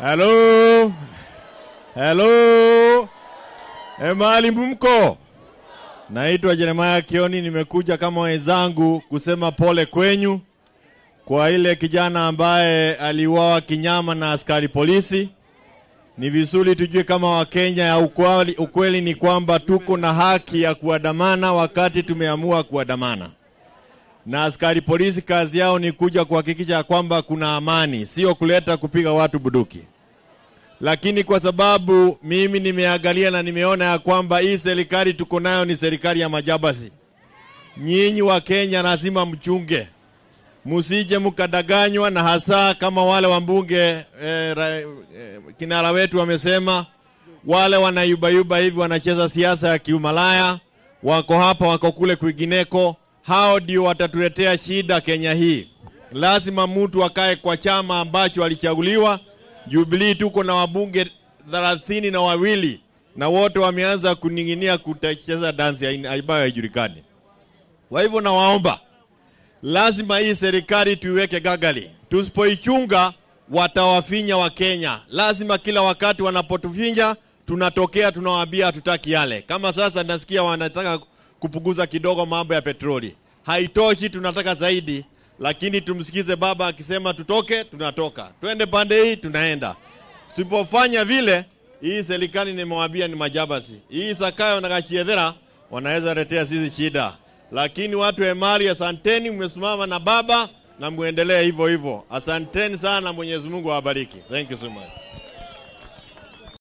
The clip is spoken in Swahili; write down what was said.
Halo, halo, e, Naitwa Jeremaya Kioni, nimekuja kama wenzangu kusema pole kwenyu kwa ile kijana ambaye aliuawa kinyama na askari polisi. Ni vizuri tujue kama Wakenya ya ukweli, ukweli ni kwamba tuko na haki ya kuandamana wakati tumeamua kuandamana na askari polisi kazi yao ni kuja kuhakikisha kwamba kuna amani, sio kuleta kupiga watu buduki. Lakini kwa sababu mimi nimeangalia na nimeona ya kwamba hii serikali tuko nayo ni serikali ya majabasi, nyinyi wa Kenya lazima mchunge, msije mkadanganywa, na hasa kama wale wambunge eh, eh, kinara wetu wamesema, wale wanayubayuba hivi wanacheza siasa ya kiumalaya, wako hapa wako kule kwingineko hao ndio watatuletea shida Kenya hii. Lazima mtu akae kwa chama ambacho alichaguliwa. Jubilee tuko na wabunge thelathini na wawili na wote wameanza kuning'inia kutacheza dansi ambayo haijulikani. Kwa hivyo nawaomba, lazima hii serikali tuiweke gagali. Tusipoichunga watawafinya Wakenya. Lazima kila wakati wanapotufinya tunatokea tunawaambia hatutaki yale. Kama sasa nasikia wanataka kupunguza kidogo mambo ya petroli. Haitoshi, tunataka zaidi, lakini tumsikize baba akisema tutoke, tunatoka, twende pande hii, tunaenda. Tusipofanya vile, hii serikali nimewaambia ni majabasi. Hii Sakayo na kachiedhera wanaweza letea sisi shida, lakini watu Emali, asanteni, mmesimama na baba na muendelee hivyo hivyo. Asanteni sana, Mwenyezi Mungu awabariki. Thank you so much.